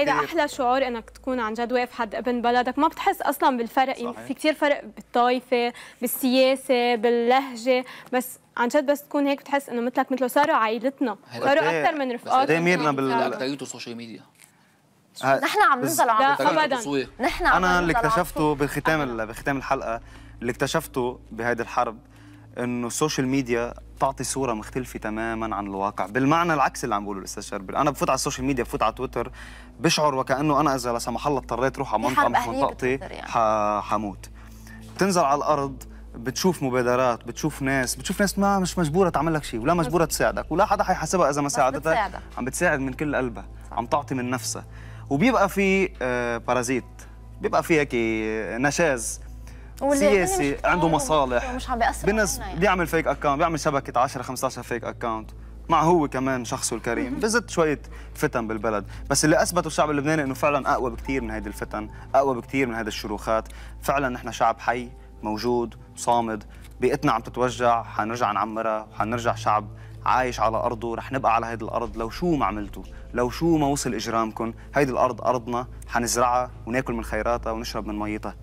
هيدا احلى شعور انك تكون عن جد واقف حد ابن بلدك ما بتحس اصلا بالفرق يعني صحيح. في كثير فرق بالطائفه بالسياسه باللهجه بس عن جد بس تكون هيك بتحس انه مثلك مثله صاروا عائلتنا صاروا اكثر من رفقاتنا ايه ميرنا بال اكثريته السوشيال ميديا نحن عم ننزل على ابدا نحن عم انا اللي اكتشفته بختام بختام الحلقه اللي اكتشفته بهيدي الحرب انه السوشيال ميديا بتعطي صوره مختلفه تماما عن الواقع بالمعنى العكس اللي عم بقوله الاستاذ شربل انا بفوت على السوشيال ميديا بفوت على تويتر بشعر وكانه انا اذا لا سمح الله اضطريت اروح على منطقه مش منطقتي يعني. حموت بتنزل على الارض بتشوف مبادرات بتشوف ناس بتشوف ناس ما مش مجبوره تعمل لك شيء ولا مجبوره تساعدك ولا حدا حيحاسبها اذا ما ساعدتك عم بتساعد من كل قلبها عم تعطي من نفسها وبيبقى في بارازيت آه، بيبقى في هيك آه، نشاز سياسي إيه إيه عنده مصالح مش عم بيأثر يعني. بيعمل فيك اكونت بيعمل شبكه 10 15 فيك اكونت مع هو كمان شخصه الكريم بزت شويه فتن بالبلد بس اللي اثبته الشعب اللبناني انه فعلا اقوى بكثير من هذه الفتن اقوى بكثير من هذه الشروخات فعلا نحن شعب حي موجود صامد بيئتنا عم تتوجع حنرجع نعمرها وحنرجع شعب عايش على ارضه رح نبقى على هيدي الارض لو شو ما عملتوا لو شو ما وصل اجرامكم هيدي الارض ارضنا حنزرعها وناكل من خيراتها ونشرب من ميتها